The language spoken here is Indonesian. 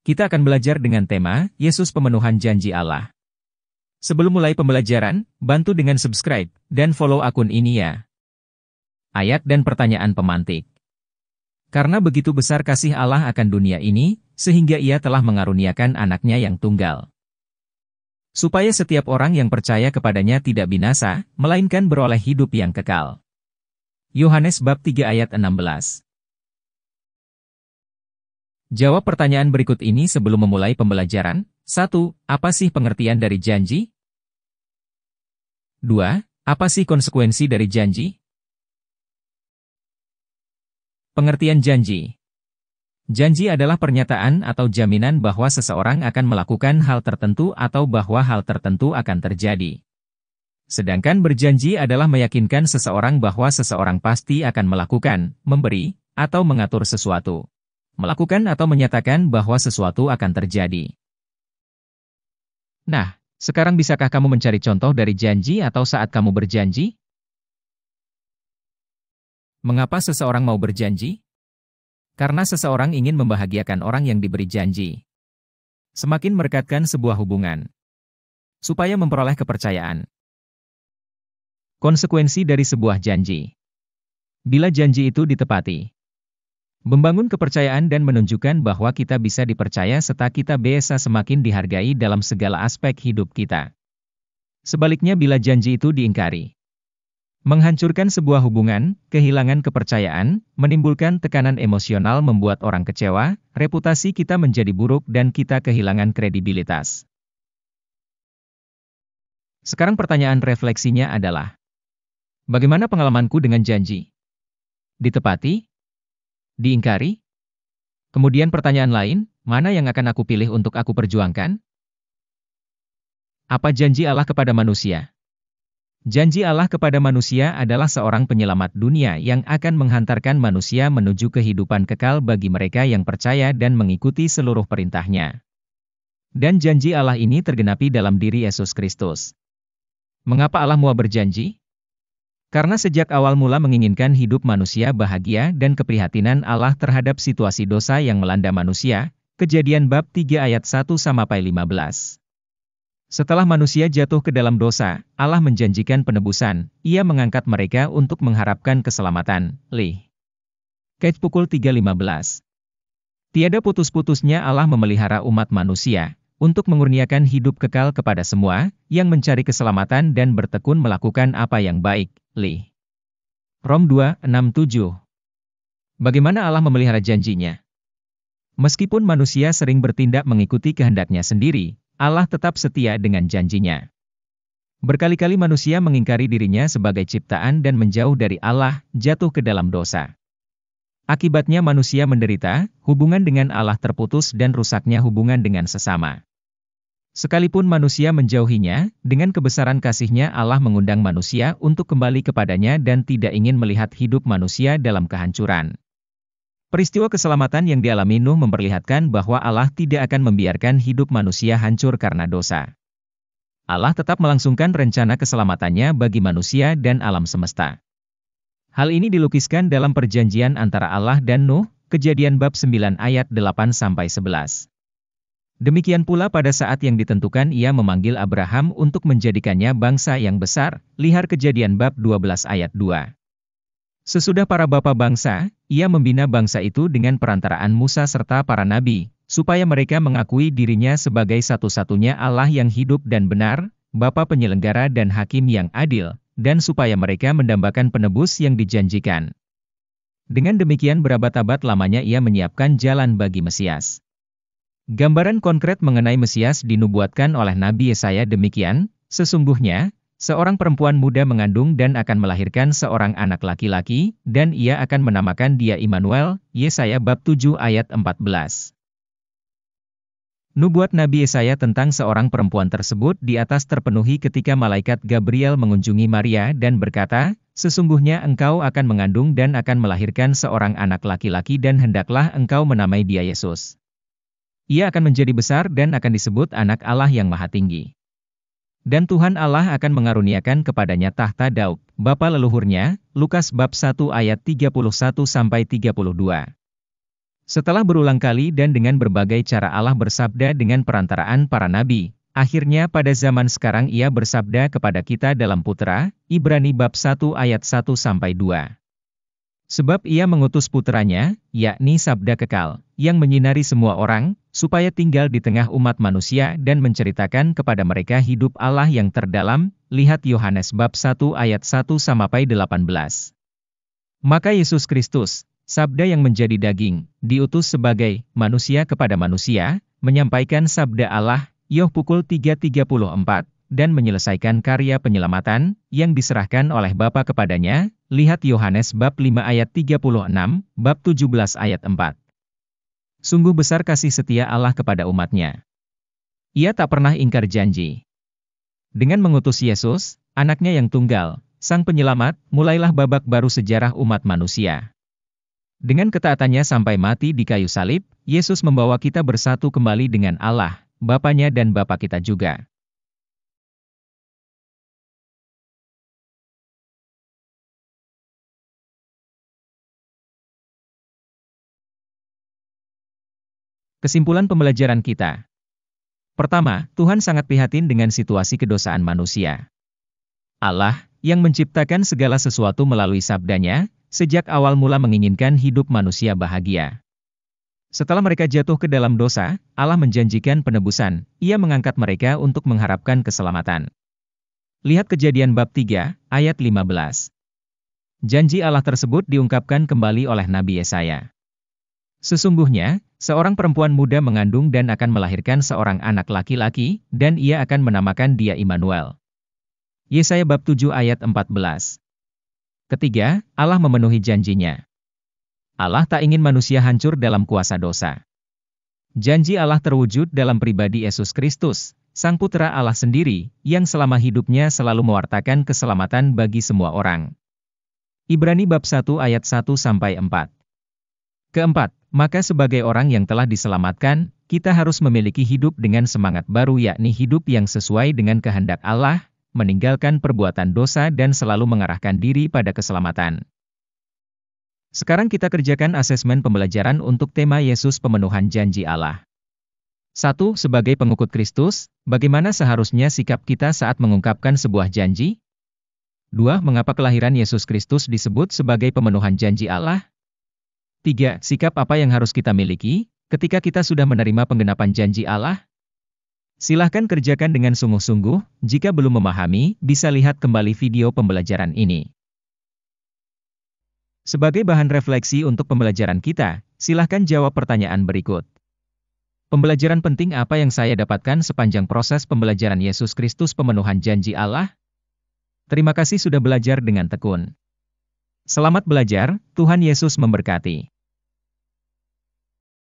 Kita akan belajar dengan tema, Yesus Pemenuhan Janji Allah. Sebelum mulai pembelajaran, bantu dengan subscribe, dan follow akun ini ya. Ayat dan pertanyaan pemantik. Karena begitu besar kasih Allah akan dunia ini, sehingga ia telah mengaruniakan anaknya yang tunggal. Supaya setiap orang yang percaya kepadanya tidak binasa, melainkan beroleh hidup yang kekal. Yohanes bab 3 ayat 16 Jawab pertanyaan berikut ini sebelum memulai pembelajaran. 1. Apa sih pengertian dari janji? 2. Apa sih konsekuensi dari janji? Pengertian janji Janji adalah pernyataan atau jaminan bahwa seseorang akan melakukan hal tertentu atau bahwa hal tertentu akan terjadi. Sedangkan berjanji adalah meyakinkan seseorang bahwa seseorang pasti akan melakukan, memberi, atau mengatur sesuatu melakukan atau menyatakan bahwa sesuatu akan terjadi. Nah, sekarang bisakah kamu mencari contoh dari janji atau saat kamu berjanji? Mengapa seseorang mau berjanji? Karena seseorang ingin membahagiakan orang yang diberi janji. Semakin merekatkan sebuah hubungan. Supaya memperoleh kepercayaan. Konsekuensi dari sebuah janji. Bila janji itu ditepati, Membangun kepercayaan dan menunjukkan bahwa kita bisa dipercaya serta kita biasa semakin dihargai dalam segala aspek hidup kita. Sebaliknya bila janji itu diingkari. Menghancurkan sebuah hubungan, kehilangan kepercayaan, menimbulkan tekanan emosional membuat orang kecewa, reputasi kita menjadi buruk dan kita kehilangan kredibilitas. Sekarang pertanyaan refleksinya adalah, bagaimana pengalamanku dengan janji? Ditepati, diingkari? Kemudian pertanyaan lain, mana yang akan aku pilih untuk aku perjuangkan? Apa janji Allah kepada manusia? Janji Allah kepada manusia adalah seorang penyelamat dunia yang akan menghantarkan manusia menuju kehidupan kekal bagi mereka yang percaya dan mengikuti seluruh perintahnya. Dan janji Allah ini tergenapi dalam diri Yesus Kristus. Mengapa Allah mua berjanji? Karena sejak awal mula menginginkan hidup manusia bahagia dan keprihatinan Allah terhadap situasi dosa yang melanda manusia, kejadian bab 3 ayat 1 sampai 15. Setelah manusia jatuh ke dalam dosa, Allah menjanjikan penebusan, ia mengangkat mereka untuk mengharapkan keselamatan. Lih. Kait pukul 3.15 Tiada putus-putusnya Allah memelihara umat manusia, untuk mengurniakan hidup kekal kepada semua yang mencari keselamatan dan bertekun melakukan apa yang baik. Li. Rom 2:67. Bagaimana Allah memelihara janjinya? Meskipun manusia sering bertindak mengikuti kehendaknya sendiri, Allah tetap setia dengan janjinya. Berkali-kali manusia mengingkari dirinya sebagai ciptaan dan menjauh dari Allah, jatuh ke dalam dosa. Akibatnya manusia menderita, hubungan dengan Allah terputus dan rusaknya hubungan dengan sesama. Sekalipun manusia menjauhinya, dengan kebesaran kasihnya Allah mengundang manusia untuk kembali kepadanya dan tidak ingin melihat hidup manusia dalam kehancuran. Peristiwa keselamatan yang dialami Nuh memperlihatkan bahwa Allah tidak akan membiarkan hidup manusia hancur karena dosa. Allah tetap melangsungkan rencana keselamatannya bagi manusia dan alam semesta. Hal ini dilukiskan dalam perjanjian antara Allah dan Nuh, kejadian bab 9 ayat 8-11. Demikian pula pada saat yang ditentukan ia memanggil Abraham untuk menjadikannya bangsa yang besar, lihar kejadian bab 12 ayat 2. Sesudah para bapa bangsa, ia membina bangsa itu dengan perantaraan Musa serta para nabi, supaya mereka mengakui dirinya sebagai satu-satunya Allah yang hidup dan benar, Bapa penyelenggara dan hakim yang adil, dan supaya mereka mendambakan penebus yang dijanjikan. Dengan demikian berabad-abad lamanya ia menyiapkan jalan bagi Mesias. Gambaran konkret mengenai Mesias dinubuatkan oleh Nabi Yesaya demikian, sesungguhnya, seorang perempuan muda mengandung dan akan melahirkan seorang anak laki-laki, dan ia akan menamakan dia Immanuel, Yesaya bab 7 ayat 14. Nubuat Nabi Yesaya tentang seorang perempuan tersebut di atas terpenuhi ketika malaikat Gabriel mengunjungi Maria dan berkata, Sesungguhnya engkau akan mengandung dan akan melahirkan seorang anak laki-laki dan hendaklah engkau menamai dia Yesus. Ia akan menjadi besar dan akan disebut anak Allah yang maha tinggi. Dan Tuhan Allah akan mengaruniakan kepadanya tahta Daud, bapa leluhurnya, Lukas bab 1 ayat 31 sampai 32. Setelah berulang kali dan dengan berbagai cara Allah bersabda dengan perantaraan para nabi, Akhirnya pada zaman sekarang ia bersabda kepada kita dalam putra, Ibrani bab 1 ayat 1 sampai 2. Sebab ia mengutus putranya, yakni sabda kekal, yang menyinari semua orang, supaya tinggal di tengah umat manusia dan menceritakan kepada mereka hidup Allah yang terdalam, lihat Yohanes bab 1 ayat 1 sampai 18. Maka Yesus Kristus, sabda yang menjadi daging, diutus sebagai manusia kepada manusia, menyampaikan sabda Allah, Yoh pukul 3.34, dan menyelesaikan karya penyelamatan yang diserahkan oleh Bapa kepadanya, lihat Yohanes bab 5 ayat 36, bab 17 ayat 4. Sungguh besar kasih setia Allah kepada umatnya. Ia tak pernah ingkar janji. Dengan mengutus Yesus, anaknya yang tunggal, sang penyelamat, mulailah babak baru sejarah umat manusia. Dengan ketaatannya sampai mati di kayu salib, Yesus membawa kita bersatu kembali dengan Allah, Bapanya dan Bapa kita juga. Kesimpulan pembelajaran kita. Pertama, Tuhan sangat prihatin dengan situasi kedosaan manusia. Allah, yang menciptakan segala sesuatu melalui sabdanya, sejak awal mula menginginkan hidup manusia bahagia. Setelah mereka jatuh ke dalam dosa, Allah menjanjikan penebusan, ia mengangkat mereka untuk mengharapkan keselamatan. Lihat kejadian bab 3, ayat 15. Janji Allah tersebut diungkapkan kembali oleh Nabi Yesaya. Sesungguhnya, Seorang perempuan muda mengandung dan akan melahirkan seorang anak laki-laki, dan ia akan menamakan dia Immanuel. Yesaya bab 7 ayat 14. Ketiga, Allah memenuhi janjinya. Allah tak ingin manusia hancur dalam kuasa dosa. Janji Allah terwujud dalam pribadi Yesus Kristus, Sang Putra Allah sendiri, yang selama hidupnya selalu mewartakan keselamatan bagi semua orang. Ibrani bab 1 ayat 1 sampai 4. Keempat, maka sebagai orang yang telah diselamatkan, kita harus memiliki hidup dengan semangat baru yakni hidup yang sesuai dengan kehendak Allah, meninggalkan perbuatan dosa dan selalu mengarahkan diri pada keselamatan. Sekarang kita kerjakan asesmen pembelajaran untuk tema Yesus pemenuhan janji Allah. Satu, Sebagai pengikut Kristus, bagaimana seharusnya sikap kita saat mengungkapkan sebuah janji? Dua, Mengapa kelahiran Yesus Kristus disebut sebagai pemenuhan janji Allah? 3. Sikap apa yang harus kita miliki ketika kita sudah menerima penggenapan janji Allah? Silahkan kerjakan dengan sungguh-sungguh, jika belum memahami, bisa lihat kembali video pembelajaran ini. Sebagai bahan refleksi untuk pembelajaran kita, silahkan jawab pertanyaan berikut. Pembelajaran penting apa yang saya dapatkan sepanjang proses pembelajaran Yesus Kristus pemenuhan janji Allah? Terima kasih sudah belajar dengan tekun. Selamat belajar, Tuhan Yesus memberkati.